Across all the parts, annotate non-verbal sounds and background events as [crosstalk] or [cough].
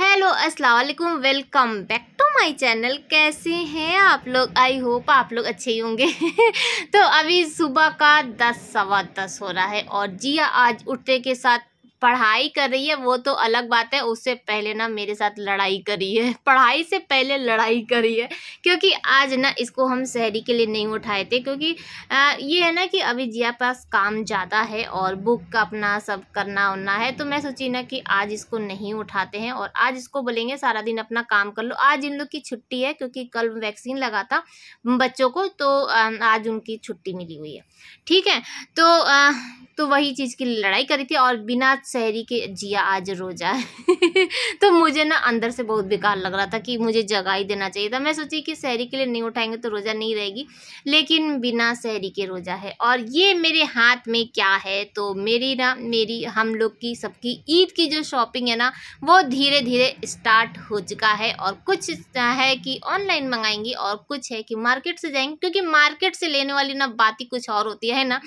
Hello अस्सलाम वालेकुम welcome back to my channel कैसे हैं आप लोग आई होप आप लोग अच्छे ही होंगे [laughs] तो अभी सुबह का दस सवा दस हो रहा है और जिया आज उठते के साथ पढ़ाई कर रही है वो तो अलग बात है उससे पहले ना मेरे साथ लड़ाई करी है [laughs] पढ़ाई से पहले लड़ाई करी है क्योंकि आज ना इसको हम शहरी के लिए नहीं उठाए थे क्योंकि आ, ये है ना कि अभी जिया पास काम ज़्यादा है और बुक का अपना सब करना उन्ना है तो मैं सोची ना कि आज इसको नहीं उठाते हैं और आज इसको बोलेंगे सारा दिन अपना काम कर लो आज इन लोग की छुट्टी है क्योंकि कल वैक्सीन लगा था बच्चों को तो आज उनकी छुट्टी मिली हुई है ठीक है तो आ, तो वही चीज़ की लड़ाई करी थी और बिना शहरी के जिया आज रोजा है [laughs] तो मुझे ना अंदर से बहुत बेकार लग रहा था कि मुझे जगा ही देना चाहिए था मैं सोची कि शहरी के लिए नहीं उठाएंगे तो रोज़ा नहीं रहेगी लेकिन बिना शहरी के रोज़ा है और ये मेरे हाथ में क्या है तो मेरी ना मेरी हम लोग की सबकी ईद की जो शॉपिंग है ना वो धीरे धीरे स्टार्ट हो चुका है और कुछ है कि ऑनलाइन मंगाएंगी और कुछ है कि मार्केट से जाएंगे क्योंकि मार्केट से लेने वाली ना बात ही कुछ और और होती है ना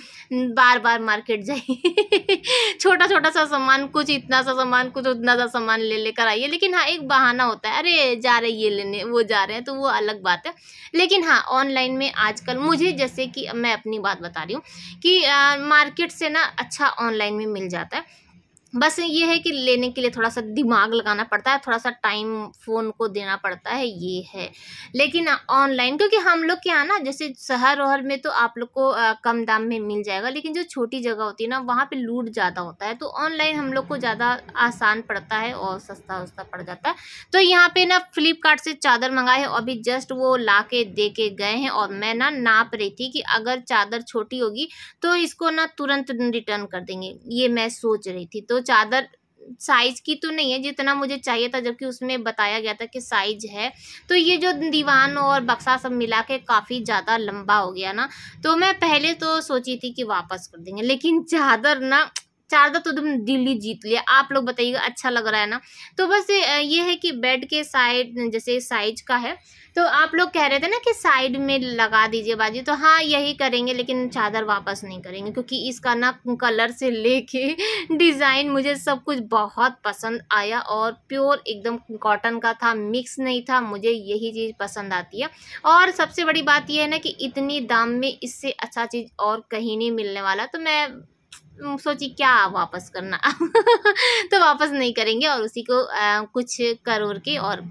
बार बार मार्केट जाइए छोटा छोटा सा सामान कुछ इतना सा सामान कुछ उतना सा सामान ले लेकर आइए लेकिन हाँ एक बहाना होता है अरे जा रहे ये लेने वो जा रहे हैं तो वो अलग बात है लेकिन हाँ ऑनलाइन में आजकल मुझे जैसे कि मैं अपनी बात बता रही हूँ कि आ, मार्केट से ना अच्छा ऑनलाइन में मिल जाता है बस ये है कि लेने के लिए थोड़ा सा दिमाग लगाना पड़ता है थोड़ा सा टाइम फ़ोन को देना पड़ता है ये है लेकिन ऑनलाइन क्योंकि हम लोग के यहाँ ना जैसे शहर वहर में तो आप लोग को आ, कम दाम में मिल जाएगा लेकिन जो छोटी जगह होती है ना वहाँ पे लूट ज़्यादा होता है तो ऑनलाइन हम लोग को ज़्यादा आसान पड़ता है और सस्ता वस्ता पड़ जाता है तो यहाँ पर ना फ्लिपकार्ट से चादर मंगाए हैं अभी जस्ट वो ला के दे के गए हैं और मैं ना नाप रही थी कि अगर चादर छोटी होगी तो इसको ना तुरंत रिटर्न कर देंगे ये मैं सोच रही थी तो चादर साइज़ की तो नहीं है जितना मुझे चाहिए था जबकि उसमें बताया गया था कि साइज है तो ये जो दीवान और बक्सा सब मिला के काफ़ी ज़्यादा लंबा हो गया ना तो मैं पहले तो सोची थी कि वापस कर देंगे लेकिन चादर ना चार तो तुम दिल्ली जीत लिया आप लोग बताइएगा अच्छा लग रहा है ना तो बस ये है कि बेड के साइड जैसे साइज का है तो आप लोग कह रहे थे ना कि साइड में लगा दीजिए बाजी तो हाँ यही करेंगे लेकिन चादर वापस नहीं करेंगे क्योंकि इसका ना कलर से लेके [laughs] डिज़ाइन मुझे सब कुछ बहुत पसंद आया और प्योर एकदम कॉटन का था मिक्स नहीं था मुझे यही चीज़ पसंद आती है और सबसे बड़ी बात यह है ना कि इतनी दाम में इससे अच्छा चीज़ और कहीं नहीं मिलने वाला तो मैं सोची क्या वापस करना [laughs] तो वापस नहीं करेंगे और उसी को आ, कुछ करोड़ के और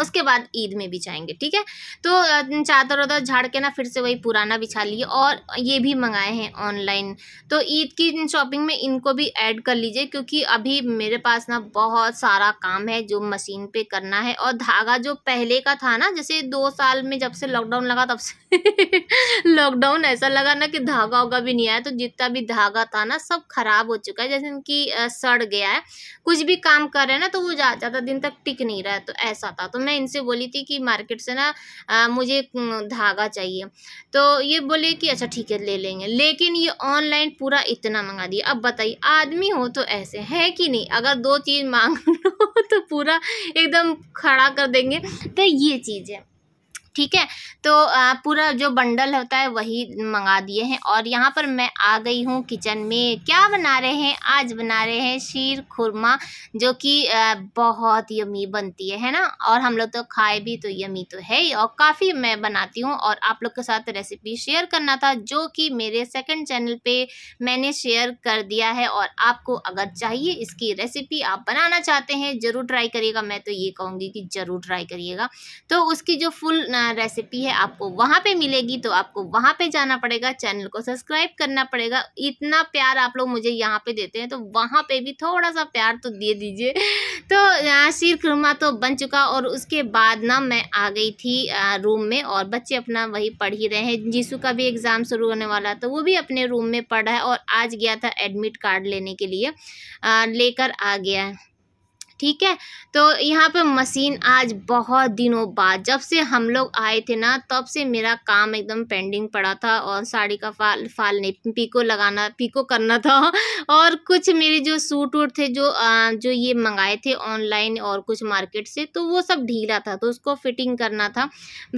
उसके बाद ईद में भी जाएंगे ठीक है तो चादर उधर झाड़ के ना फिर से वही पुराना बिछा लिए और ये भी मंगाए हैं ऑनलाइन तो ईद की शॉपिंग में इनको भी ऐड कर लीजिए क्योंकि अभी मेरे पास ना बहुत सारा काम है जो मशीन पे करना है और धागा जो पहले का था ना जैसे दो साल में जब से लॉकडाउन लगा तब से लॉकडाउन [laughs] ऐसा लगा ना कि धागा होगा भी नहीं आया तो जितना भी धागा था ना सब खराब हो चुका है जैसे इनकी सड़ गया है कुछ भी काम कर रहे हैं ना तो वो ज़्यादा दिन तक टिक नहीं रहा है तो ऐसा था तो मैं इनसे बोली थी कि मार्केट से ना आ, मुझे धागा चाहिए तो ये बोले कि अच्छा ठीक है ले लेंगे लेकिन ये ऑनलाइन पूरा इतना मंगा दिया अब बताइए आदमी हो तो ऐसे है कि नहीं अगर दो चीज़ मांग लो तो पूरा एकदम खड़ा कर देंगे तो ये चीज़ है ठीक है तो पूरा जो बंडल होता है वही मंगा दिए हैं और यहाँ पर मैं आ गई हूँ किचन में क्या बना रहे हैं आज बना रहे हैं शीर खुरमा जो कि बहुत यमी बनती है है ना और हम लोग तो खाए भी तो यमी तो है ही और काफ़ी मैं बनाती हूँ और आप लोग के साथ रेसिपी शेयर करना था जो कि मेरे सेकेंड चैनल पर मैंने शेयर कर दिया है और आपको अगर चाहिए इसकी रेसिपी आप बनाना चाहते हैं ज़रूर ट्राई करिएगा मैं तो ये कहूँगी कि ज़रूर ट्राई करिएगा तो उसकी जो फुल रेसिपी है आपको वहाँ पे मिलेगी तो आपको वहाँ पे जाना पड़ेगा चैनल को सब्सक्राइब करना पड़ेगा इतना प्यार आप लोग मुझे यहाँ पे देते हैं तो वहाँ पे भी थोड़ा सा प्यार तो दे दीजिए [laughs] तो शीर खुरमा तो बन चुका और उसके बाद ना मैं आ गई थी रूम में और बच्चे अपना वही पढ़ ही रहे हैं जीसू का भी एग्ज़ाम शुरू होने वाला तो वो भी अपने रूम में पढ़ा है और आज गया था एडमिट कार्ड लेने के लिए लेकर आ गया है ठीक है तो यहाँ पर मशीन आज बहुत दिनों बाद जब से हम लोग आए थे ना तब से मेरा काम एकदम पेंडिंग पड़ा था और साड़ी का फाल फाल नहीं पीको लगाना पीको करना था [laughs] और कुछ मेरे जो सूट वूट थे जो आ, जो ये मंगाए थे ऑनलाइन और कुछ मार्केट से तो वो सब ढीला था तो उसको फिटिंग करना था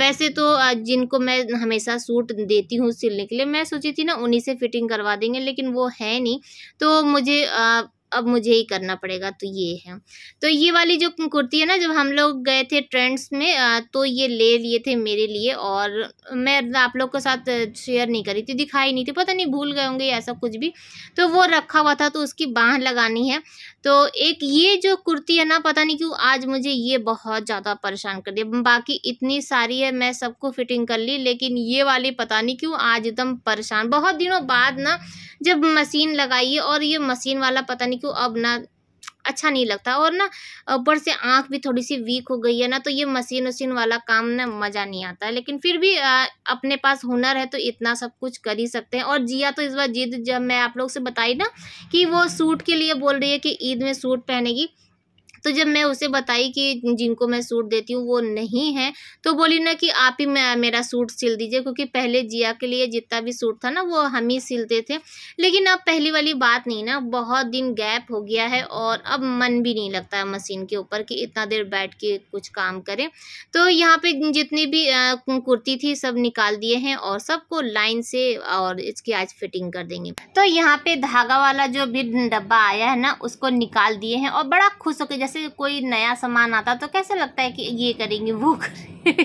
वैसे तो जिनको मैं हमेशा सूट देती हूँ सिलने के लिए मैं सोची थी ना उन्हीं से फिटिंग करवा देंगे लेकिन वो है नहीं तो मुझे आ, अब मुझे ही करना पड़ेगा तो ये है तो ये वाली जो कुर्ती है ना जब हम लोग गए थे ट्रेंड्स में तो ये ले लिए थे मेरे लिए और मैं आप लोग के साथ शेयर नहीं करी थी दिखाई नहीं थी पता नहीं भूल गए होंगे ऐसा कुछ भी तो वो रखा हुआ था तो उसकी बाँह लगानी है तो एक ये जो कुर्ती है ना पता नहीं क्यों आज मुझे ये बहुत ज़्यादा परेशान कर दिया बाकी इतनी सारी है मैं सबको फिटिंग कर ली लेकिन ये वाली पता नहीं क्यों आज एकदम परेशान बहुत दिनों बाद ना जब मशीन लगाई और ये मशीन वाला पता नहीं तो अब ना अच्छा नहीं लगता और ना ऊपर से आँख भी थोड़ी सी वीक हो गई है ना तो ये मशीन वशीन वाला काम ना मज़ा नहीं आता है लेकिन फिर भी आ, अपने पास हुनर है तो इतना सब कुछ कर ही सकते हैं और जिया तो इस बार जिद जब मैं आप लोग से बताई ना कि वो सूट के लिए बोल रही है कि ईद में सूट पहनेगी तो जब मैं उसे बताई कि जिनको मैं सूट देती हूँ वो नहीं है तो बोली ना कि आप ही मेरा सूट सिल दीजिए क्योंकि पहले जिया के लिए जितना भी सूट था ना वो हम ही सिलते थे लेकिन अब पहली वाली बात नहीं ना बहुत दिन गैप हो गया है और अब मन भी नहीं लगता है मशीन के ऊपर कि इतना देर बैठ के कुछ काम करें तो यहाँ पर जितनी भी कुर्ती थी सब निकाल दिए हैं और सबको लाइन से और इसकी आज फिटिंग कर देंगे तो यहाँ पे धागा वाला जो भी डब्बा आया है ना उसको निकाल दिए हैं और बड़ा खुश होकर जैसे जैसे कोई नया सामान आता तो कैसे लगता है कि ये करेंगे वो करेंगे [laughs]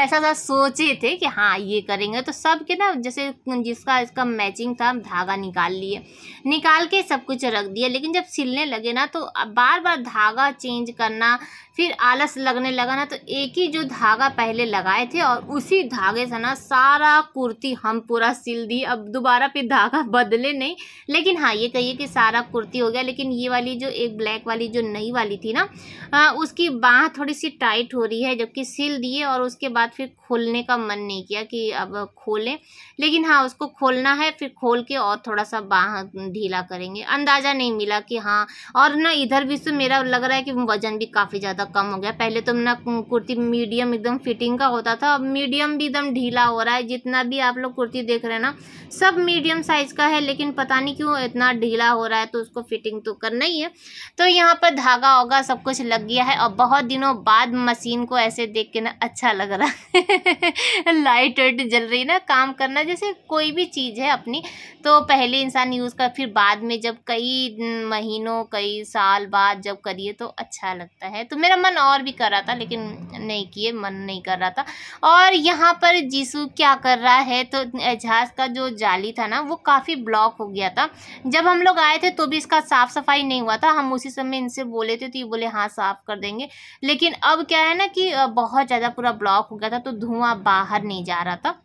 ऐसा सा सोचे थे कि हाँ ये करेंगे तो सब के ना जैसे जिसका इसका मैचिंग था धागा निकाल लिए निकाल के सब कुछ रख दिया लेकिन जब सिलने लगे ना तो बार बार धागा चेंज करना फिर आलस लगने लगा ना तो एक ही जो धागा पहले लगाए थे और उसी धागे से ना सारा कुर्ती हम पूरा सिल दी अब दोबारा फिर धागा बदले नहीं लेकिन हाँ ये कहिए कि सारा कुर्ती हो गया लेकिन ये वाली जो एक ब्लैक वाली जो नई वाली वाली थी ना आ, उसकी बाह थोड़ी सी टाइट हो रही है जबकि सिल दिए और उसके बाद फिर खोलने का मन नहीं किया कि अब खोलें लेकिन हाँ उसको खोलना है फिर खोल के और थोड़ा सा बाँह ढीला करेंगे अंदाज़ा नहीं मिला कि हाँ और ना इधर भी तो मेरा लग रहा है कि वज़न भी काफ़ी ज़्यादा कम हो गया पहले तो ना कुर्ती मीडियम एकदम फिटिंग का होता था अब मीडियम भी एकदम ढीला हो रहा है जितना भी आप लोग कुर्ती देख रहे हैं ना सब मीडियम साइज़ का है लेकिन पता नहीं क्यों इतना ढीला हो रहा है तो उसको फिटिंग तो करना ही है तो यहाँ पर धागा लगा होगा सब कुछ लग गया है और बहुत दिनों बाद मशीन को ऐसे देख के ना अच्छा लग रहा है [laughs] लाइट वाइट जल रही ना काम करना जैसे कोई भी चीज़ है अपनी तो पहले इंसान यूज़ कर फिर बाद में जब कई महीनों कई साल बाद जब करिए तो अच्छा लगता है तो मेरा मन और भी कर रहा था लेकिन नहीं किए मन नहीं कर रहा था और यहाँ पर जीसू क्या कर रहा है तो एजहाज का जो जाली था ना वो काफ़ी ब्लॉक हो गया था जब हम लोग आए थे तो भी इसका साफ़ सफाई नहीं हुआ था हम उसी समय इनसे बोले लेते तो ये बोले हाँ साफ़ कर देंगे लेकिन अब क्या है ना कि बहुत ज़्यादा पूरा ब्लॉक हो गया था तो धुआं बाहर नहीं जा रहा था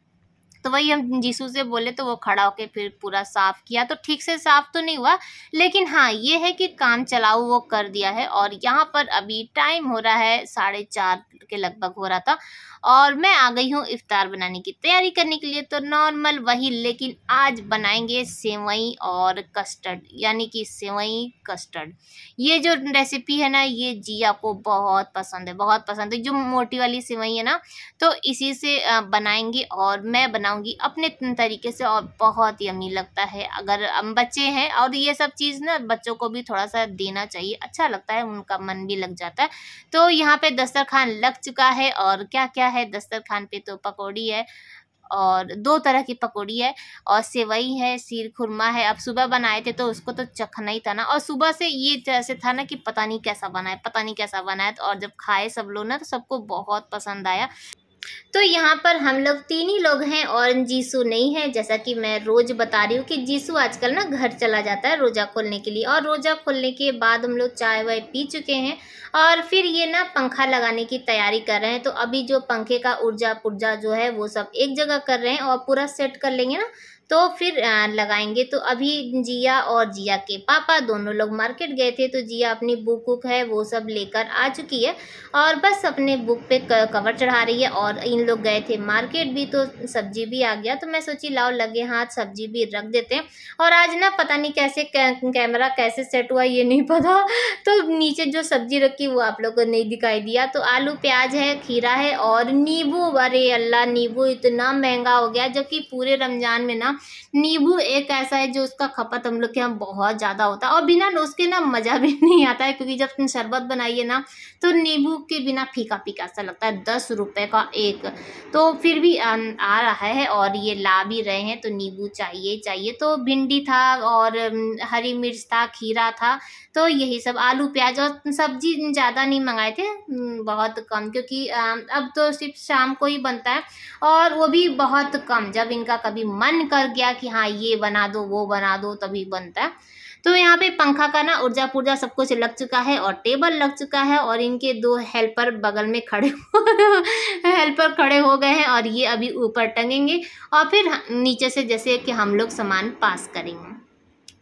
तो वही हम जीसू से बोले तो वो खड़ा होकर फिर पूरा साफ़ किया तो ठीक से साफ़ तो नहीं हुआ लेकिन हाँ ये है कि काम चलाऊ वो कर दिया है और यहाँ पर अभी टाइम हो रहा है साढ़े चार के लगभग हो रहा था और मैं आ गई हूँ इफ़ार बनाने की तैयारी करने के लिए तो नॉर्मल वही लेकिन आज बनाएंगे सेवई और कस्टर्ड यानी कि सेवई कस्टर्ड ये जो रेसिपी है ना ये जिया को बहुत पसंद है बहुत पसंद है जो मोटी वाली सेवई है ना तो इसी से बनाएंगे और मैं बनाऊँ बनाऊंगी अपने तरीके से और बहुत यमी लगता है अगर हम बच्चे हैं और ये सब चीज़ ना बच्चों को भी थोड़ा सा देना चाहिए अच्छा लगता है उनका मन भी लग जाता है तो यहाँ पे दस्तरखान लग चुका है और क्या क्या है दस्तरखान पे तो पकौड़ी है और दो तरह की पकौड़ी है और सेवई है सीर खुरमा है अब सुबह बनाए थे तो उसको तो चखना ही था ना और सुबह से ये जैसे था ना कि पता नहीं कैसा बनाए पता नहीं कैसा बनाए तो और जब खाए सब लोग ना तो सबको बहुत पसंद आया तो यहाँ पर हम लोग तीन ही लोग हैं और जीसू नहीं है जैसा कि मैं रोज़ बता रही हूँ कि जीसू आजकल ना घर चला जाता है रोज़ा खोलने के लिए और रोज़ा खोलने के बाद हम लोग चाय वाय पी चुके हैं और फिर ये ना पंखा लगाने की तैयारी कर रहे हैं तो अभी जो पंखे का ऊर्जा पुर्जा जो है वो सब एक जगह कर रहे हैं और पूरा सेट कर लेंगे ना तो फिर लगाएंगे तो अभी जिया और जिया के पापा दोनों लोग मार्केट गए थे तो जिया अपनी बुक वुक है वो सब लेकर आ चुकी है और बस अपने बुक पे कवर चढ़ा रही है और इन लोग गए थे मार्केट भी तो सब्जी भी आ गया तो मैं सोची लाओ लगे हाथ सब्जी भी रख देते हैं और आज ना पता नहीं कैसे कैमरा कैसे सेट हुआ ये नहीं पता तो नीचे जो सब्जी रखी वो आप लोग को नहीं दिखाई दिया तो आलू प्याज है खीरा है और नींबू अरे अल्लाह नींबू इतना महंगा हो गया जबकि पूरे रमज़ान में ना Sí. नींबू एक ऐसा है जो उसका खपत हम लोग के यहाँ बहुत ज़्यादा होता है और बिना उसके ना मज़ा भी [laughs] नहीं आता है क्योंकि जब तुम शरबत बनाइए ना तो नींबू के बिना फीका फीका सा लगता है दस रुपये का एक तो फिर भी आ, आ रहा है और ये ला भी रहे हैं तो नींबू चाहिए चाहिए तो भिंडी था और हरी मिर्च था खीरा था तो यही सब आलू प्याज और सब्जी ज़्यादा नहीं मंगाए थे बहुत कम क्योंकि अब तो सिर्फ शाम को ही बनता है और वो भी बहुत कम जब इनका कभी मन कर गया कि कि हाँ ये बना दो वो बना दो तभी बनता है तो यहाँ पे पंखा का ना ऊर्जा पुर्जा सब कुछ लग चुका है और टेबल लग चुका है और इनके दो हेल्पर बगल में खड़े [laughs] हेल्पर खड़े हो गए हैं और ये अभी ऊपर टंगेंगे और फिर नीचे से जैसे कि हम लोग सामान पास करेंगे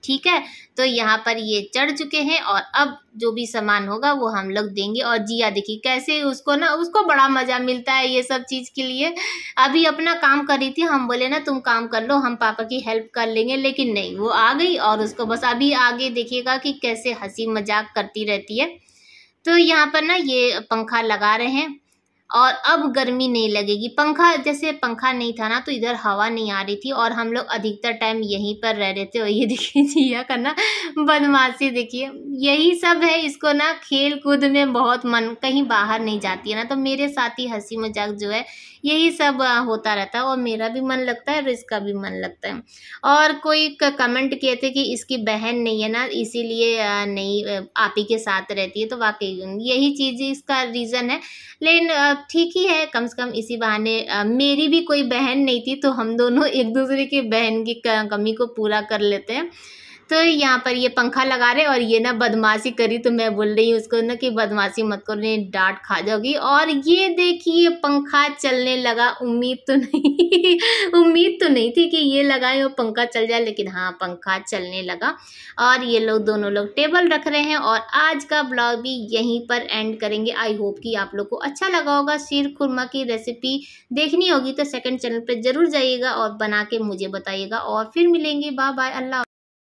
ठीक है तो यहाँ पर ये चढ़ चुके हैं और अब जो भी सामान होगा वो हम लोग देंगे और जिया देखिए कैसे उसको ना उसको बड़ा मज़ा मिलता है ये सब चीज़ के लिए अभी अपना काम कर रही थी हम बोले ना तुम काम कर लो हम पापा की हेल्प कर लेंगे लेकिन नहीं वो आ गई और उसको बस अभी आगे देखिएगा कि कैसे हंसी मजाक करती रहती है तो यहाँ पर ना ये पंखा लगा रहे हैं और अब गर्मी नहीं लगेगी पंखा जैसे पंखा नहीं था ना तो इधर हवा नहीं आ रही थी और हम लोग अधिकतर टाइम यहीं पर रह रहे थे और ये [laughs] देखिए जिया का ना बदमाशी देखिए यही सब है इसको ना खेल कूद में बहुत मन कहीं बाहर नहीं जाती है ना तो मेरे साथ ही हंसी मजाक जो है यही सब होता रहता है और मेरा भी मन लगता है और इसका भी मन लगता है और कोई कमेंट किए थे कि इसकी बहन नहीं है ना इसीलिए नहीं आप ही के साथ रहती है तो वाकई यही चीज़ इसका रीज़न है लेकिन ठीक ही है कम से कम इसी बहाने मेरी भी कोई बहन नहीं थी तो हम दोनों एक दूसरे की बहन की कमी को पूरा कर लेते हैं तो यहाँ पर ये पंखा लगा रहे और ये ना बदमाशी करी तो मैं बोल रही हूँ उसको ना कि बदमाशी मत करो नहीं डांट खा जाओगी और ये देखिए पंखा चलने लगा उम्मीद तो नहीं [laughs] उम्मीद तो नहीं थी कि ये लगाए और पंखा चल जाए लेकिन हाँ पंखा चलने लगा और ये लोग दोनों लोग टेबल रख रहे हैं और आज का ब्लॉग भी यहीं पर एंड करेंगे आई होप कि आप लोग को अच्छा लगा होगा शीर खुरमा की रेसिपी देखनी होगी तो सेकेंड चैनल पर ज़रूर जाइएगा और बना के मुझे बताइएगा और फिर मिलेंगे बाय बाय अल्लाह